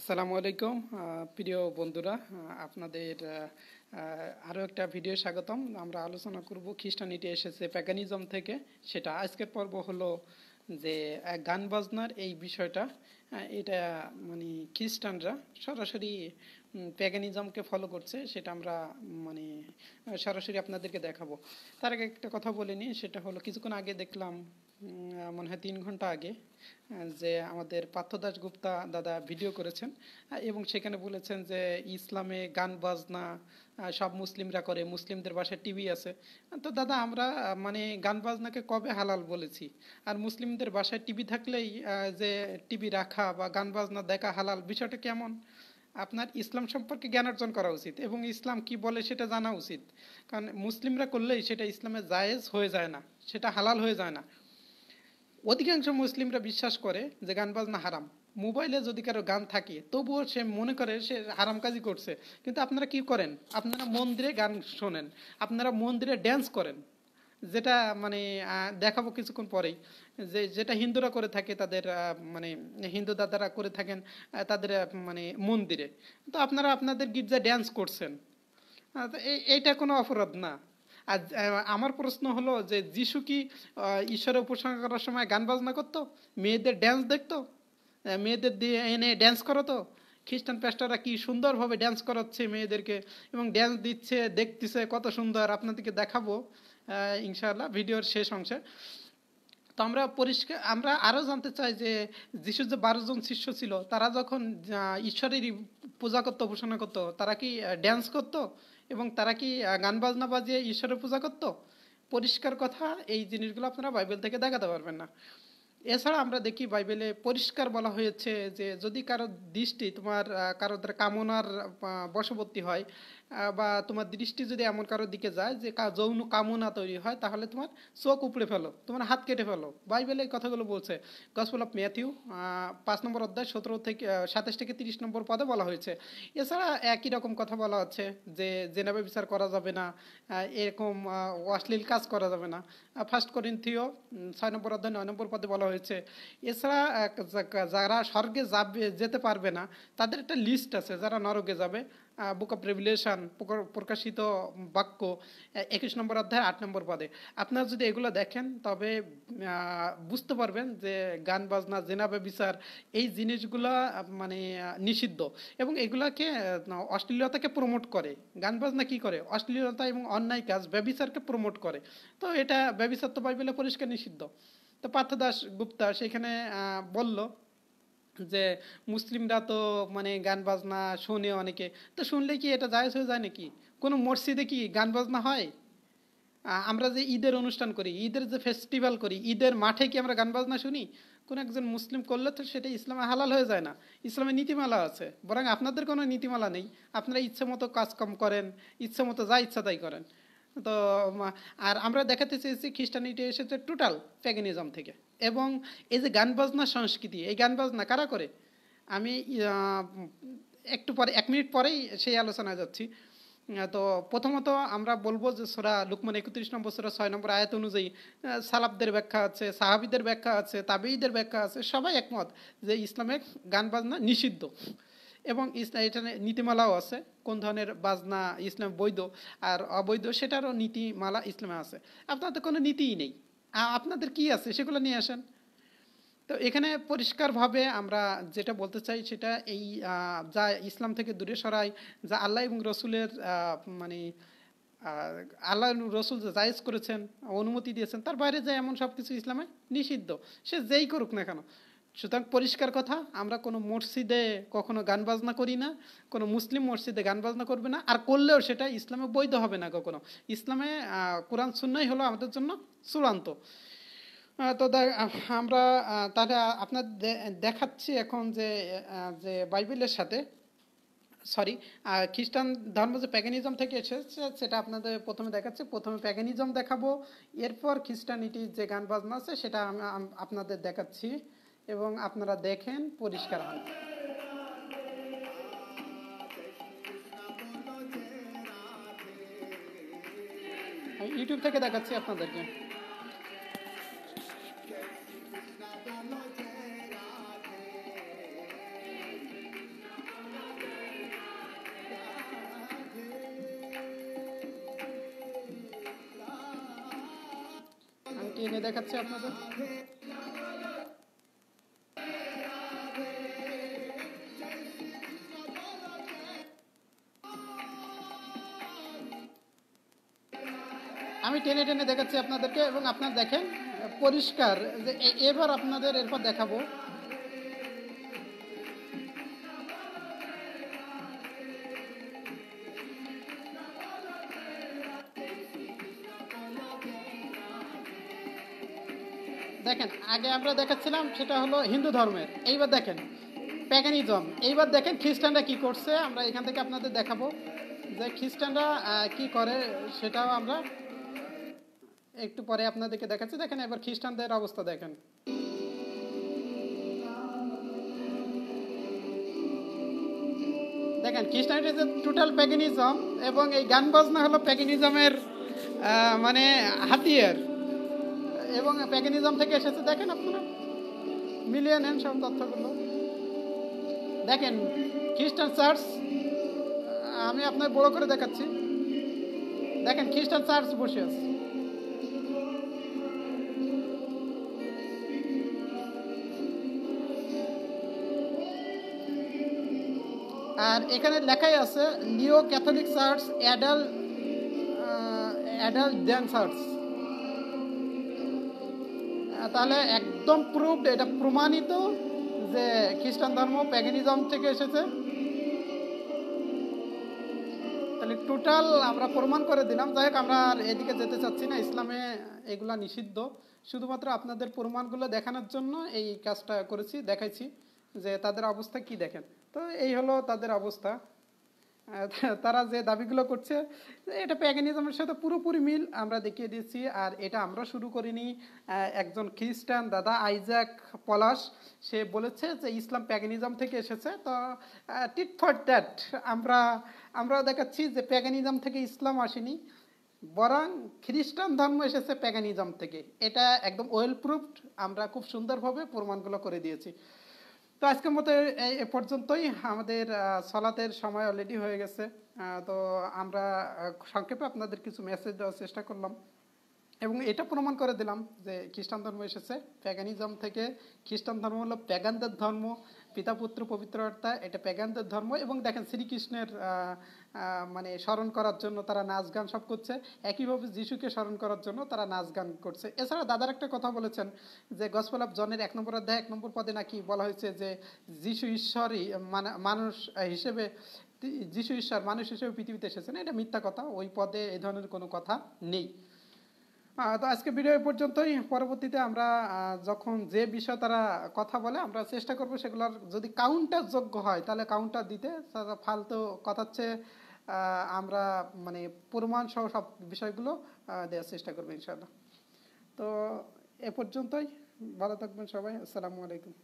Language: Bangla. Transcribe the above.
আসসালামু আলাইকুম প্রিয় বন্ধুরা আপনাদের আরও একটা ভিডিও স্বাগতম আমরা আলোচনা করব খ্রিস্টানিটি এসেছে প্যাগানিজম থেকে সেটা আজকের পর্ব হলো যে গান বাজনার এই বিষয়টা এটা মানে খ্রিস্টানরা সরাসরি প্যাগানিজমকে ফলো করছে সেটা আমরা মানে সরাসরি আপনাদেরকে দেখাবো তার আগে একটা কথা বলে নিই সেটা হলো কিছুক্ষণ আগে দেখলাম মনে হয় তিন ঘন্টা আগে যে আমাদের পার্থদাস গুপ্তা দাদা ভিডিও করেছেন এবং সেখানে বলেছেন যে ইসলামে গান বাজনা সব মুসলিমরা করে মুসলিমদের বাসায় টিভি আছে তো দাদা আমরা মানে গান বাজনাকে কবে হালাল বলেছি আর মুসলিমদের বাসায় টিভি থাকলেই যে টিভি রাখা বা গান বাজনা দেখা হালাল বিষয়টা কেমন আপনার ইসলাম সম্পর্কে জ্ঞান অর্জন করা উচিত এবং ইসলাম কি বলে সেটা জানা উচিত কারণ মুসলিমরা করলেই সেটা ইসলামে জায়েজ হয়ে যায় না সেটা হালাল হয়ে যায় না অধিকাংশ মুসলিমরা বিশ্বাস করে যে গান বাজনা হারাম মোবাইলে যদি কারো গান থাকে তবুও সে মনে করে সে হারাম কাজই করছে কিন্তু আপনারা কি করেন আপনারা মন্দিরে গান শোনেন আপনারা মন্দিরে ড্যান্স করেন যেটা মানে দেখাবো কিছুক্ষণ পরেই যে যেটা হিন্দুরা করে থাকে তাদের মানে হিন্দু দাদারা করে থাকেন তাদের মানে মন্দিরে তো আপনারা আপনাদের গির্জা ড্যান্স করছেন এইটা কোনো অপরাধ না আর আমার প্রশ্ন হলো যে যিশু কি ঈশ্বরের উপাসনা করার সময় গান বাজনা করতো মেয়েদের ড্যান্স দেখতো মেয়েদের দিয়ে এনে ড্যান্স করাতো খ্রিস্টান প্যাস্টাররা কি সুন্দরভাবে ড্যান্স করাচ্ছে মেয়েদেরকে এবং ড্যান্স দিচ্ছে দেখতেছে কত সুন্দর আপনাদেরকে দেখাবো ইনশাআল্লাহ ভিডিওর শেষ অংশে তো আমরা পরিষ্কার আমরা আরও জানতে চাই যে যিশুর যে বারো জন শিষ্য ছিল তারা যখন ঈশ্বরের পূজা করতো উপাসনা করতো তারা কি ড্যান্স করতো এবং তারা কি গান বাজনা বাজিয়ে ঈশ্বরের পূজা করতো পরিষ্কার কথা এই জিনিসগুলো আপনারা বাইবেল থেকে দেখাতে পারবেন না এছাড়া আমরা দেখি বাইবেলে পরিষ্কার বলা হয়েছে যে যদি কারো দৃষ্টি তোমার কারোদের কামনার বশবর্তী হয় বা তোমার দৃষ্টি যদি এমন কারোর দিকে যায় যে যৌন কামনা তৈরি হয় তাহলে তোমার চোখ উপড়ে ফেলো তোমার হাত কেটে ফেলো বাইবেলে এই কথাগুলো বলছে গসপল অফ ম্যাথিউ পাঁচ নম্বর অধ্যায় সতেরো থেকে সাতাশ থেকে তিরিশ নম্বর পদে বলা হয়েছে এছাড়া একই রকম কথা বলা হচ্ছে যে জেনাবে বিচার করা যাবে না এরকম অশ্লীল কাজ করা যাবে না ফার্স্ট করিন্থিও ছয় নম্বর অধ্যায় নয় নম্বর পদে বলা হয়েছে এছাড়া যারা স্বর্গে যাবে যেতে পারবে না তাদের একটা লিস্ট আছে যারা নরকে যাবে বুক অফ রেভুলেশন প্রকাশিত বাক্য একুশ নম্বর অধ্যায় আট নম্বর পদে আপনারা যদি এগুলো দেখেন তবে বুঝতে পারবেন যে গান বাজনা জেনাবে বিচার এই জিনিসগুলা মানে নিষিদ্ধ এবং এগুলাকে অশ্লীলতাকে প্রমোট করে গান বাজনা কী করে অশ্লীলতা এবং অন্যায় কাজ ব্যবিচারকে প্রমোট করে তো এটা ব্যবিচার তো বাইবেলে পরিষ্কার নিষিদ্ধ তো পার্থ দাস গুপ্তা সেখানে বলল যে মুসলিমরা তো মানে গান বাজনা শোনে অনেকে তো শুনলে কি এটা জায়জ হয়ে যায় নাকি কোনো মসজিদে কি গান বাজনা হয় আমরা যে ঈদের অনুষ্ঠান করি ঈদের যে ফেস্টিভ্যাল করি ঈদের মাঠে কি আমরা গান বাজনা শুনি কোন একজন মুসলিম করলে তো সেটা ইসলামে হালাল হয়ে যায় না ইসলামের নীতিমালা আছে বরং আপনাদের কোনো নীতিমালা নেই আপনারা ইচ্ছে মতো কাজকম করেন ইচ্ছে মতো যা ইচ্ছা তাই করেন তো আর আমরা দেখাতে চেয়েছি খ্রিস্টানিটি এসেছে টোটাল প্যাগানিজম থেকে এবং এই যে গান বাজনা সংস্কৃতি এই গান বাজনা কারা করে আমি একটু পরে এক মিনিট পরেই সেই আলোচনা যাচ্ছি তো প্রথমত আমরা বলবো যে সোরা লুকমান একত্রিশ নম্বর সোরা ছয় নম্বর আয়াত অনুযায়ী সালাবদের ব্যাখ্যা আছে সাহাবিদের ব্যাখ্যা আছে তাবেঈদের ব্যাখ্যা আছে সবাই একমত যে ইসলামের গান বাজনা নিষিদ্ধ এবং ইসলাম এখানে নীতিমালাও আছে কোন ধরনের বাজনা ইসলাম বৈধ আর অবৈধ সেটারও নীতিমালা ইসলামে আছে আপনাদের কোনো নীতিই নেই আপনাদের কি আছে সেগুলো নিয়ে আসেন তো এখানে পরিষ্কারভাবে আমরা যেটা বলতে চাই সেটা এই যা ইসলাম থেকে দূরে সরায় যা আল্লাহ এবং রসুলের মানে আল্লাহ রসুল জায়েজ করেছেন অনুমতি দিয়েছেন তার বাইরে যায় এমন সব কিছু ইসলামে নিষিদ্ধ সে যেই করুক না কেন সুতরাং পরিষ্কার কথা আমরা কোনো মসজিদে কখনো গান বাজনা করি না কোনো মুসলিম মসজিদে গান বাজনা করবে না আর করলেও সেটা ইসলামে বৈধ হবে না কখনো ইসলামে কোরআন শূন্যই হলো আমাদের জন্য চূড়ান্ত তো আমরা তাহলে আপনার দেখাচ্ছি এখন যে যে বাইবেলের সাথে সরি খ্রিস্টান ধর্ম যে প্যাগানিজম থেকে এসেছে সেটা আপনাদের প্রথমে দেখাচ্ছে প্রথমে প্যাগানিজম দেখাবো এরপর খ্রিস্টানিটির যে গান বাজনা আছে সেটা আপনাদের দেখাচ্ছি এবং আপনারা দেখেন পরিষ্কার হন ইউটিউব থেকে দেখাচ্ছি আপনাদেরকে দেখাচ্ছি আপনাদের আমি টেনে টেনে দেখাচ্ছি আপনাদেরকে এবং আপনার দেখেন পরিষ্কার যে এবার আপনাদের এরপর দেখাবো দেখেন আগে আমরা দেখাচ্ছিলাম সেটা হলো হিন্দু ধর্মের এইবার দেখেন প্যাগানিজম এইবার দেখেন খ্রিস্টানরা কি করছে আমরা এখান থেকে আপনাদের দেখাবো যে খ্রিস্টানরা কি করে সেটাও আমরা একটু পরে আপনাদেরকে দেখাচ্ছি দেখেন এবার খ্রিস্টানদের অবস্থা দেখেন দেখেন খ্রিস্টান টোটাল প্যাগেনিজম এবং এই গান বাজনা হলো প্যাগেনিজমের মানে হাতিয়ার এবং প্যাগেনিজম থেকে এসেছে দেখেন আপনারা মিলিয়ে নেন সব তথ্যগুলো দেখেন খ্রিস্টান চার্চ আমি আপনার বড় করে দেখাচ্ছি দেখেন খ্রিস্টান চার্চ বসে আছে আর এখানে লেখাই আছে নিও ক্যাথলিক চার্চ অ্যাডাল অ্যাডাল্ট দেন চার্চ তাহলে একদম প্রুভড এটা প্রমাণিত যে খ্রিস্টান ধর্ম প্যাগানিজম থেকে এসেছে তাহলে টোটাল আমরা প্রমাণ করে দিলাম যাই হোক আমরা আর এদিকে যেতে চাচ্ছি না ইসলামে এগুলা নিষিদ্ধ শুধুমাত্র আপনাদের প্রমাণগুলো দেখানোর জন্য এই কাজটা করেছি দেখাইছি যে তাদের অবস্থা কি দেখেন তো এই হলো তাদের অবস্থা তারা যে দাবিগুলো করছে এটা প্যাগানিজমের সাথে পুরোপুরি মিল আমরা দেখিয়ে দিচ্ছি আর এটা আমরা শুরু করিনি একজন খ্রিস্টান দাদা আইজাক পলাশ সে বলেছে যে ইসলাম প্যাগানিজম থেকে এসেছে তো টিট ফর দ্যাট আমরা আমরা দেখাচ্ছি যে প্যাগানিজম থেকে ইসলাম আসেনি বরং খ্রিস্টান ধর্ম এসেছে প্যাগানিজম থেকে এটা একদম ওয়েল প্রুফড আমরা খুব সুন্দরভাবে প্রমাণগুলো করে দিয়েছি তো আজকের মতো এ পর্যন্তই আমাদের সলাতের সময় অলরেডি হয়ে গেছে তো আমরা সংক্ষেপে আপনাদের কিছু মেসেজ দেওয়ার চেষ্টা করলাম এবং এটা প্রমাণ করে দিলাম যে খ্রিস্টান ধর্ম এসেছে প্যাগানিজম থেকে খ্রিস্টান ধর্ম হলো প্যাগানদের ধর্ম পিতা পুত্র পবিত্রতা এটা প্যাগানদের ধর্ম এবং দেখেন শ্রীকৃষ্ণের মানে স্মরণ করার জন্য তারা নাচ গান সব করছে একইভাবে যিশুকে স্মরণ করার জন্য তারা নাচ গান করছে এছাড়া দাদার একটা কথা বলেছেন যে গসপল জনের এক নম্বর অধ্যায় এক নম্বর পদে নাকি বলা হয়েছে যে যিশু ঈশ্বরই মানে মানুষ হিসেবে যিশু ঈশ্বর মানুষ হিসেবে পৃথিবীতে এসেছেন এটা মিথ্যা কথা ওই পদে এই ধরনের কোনো কথা নেই তো আজকে ভিডিও পর্যন্তই পরবর্তীতে আমরা যখন যে বিষয় তারা কথা বলে আমরা চেষ্টা করব সেগুলোর যদি কাউন্টার যোগ্য হয় তাহলে কাউন্টার দিতে ফালতু কথা হচ্ছে আমরা মানে প্রমাণ সহ সব বিষয়গুলো দেওয়ার চেষ্টা করবো ইনশাল্লাহ তো এ পর্যন্তই ভালো থাকবেন সবাই আসসালামু আলাইকুম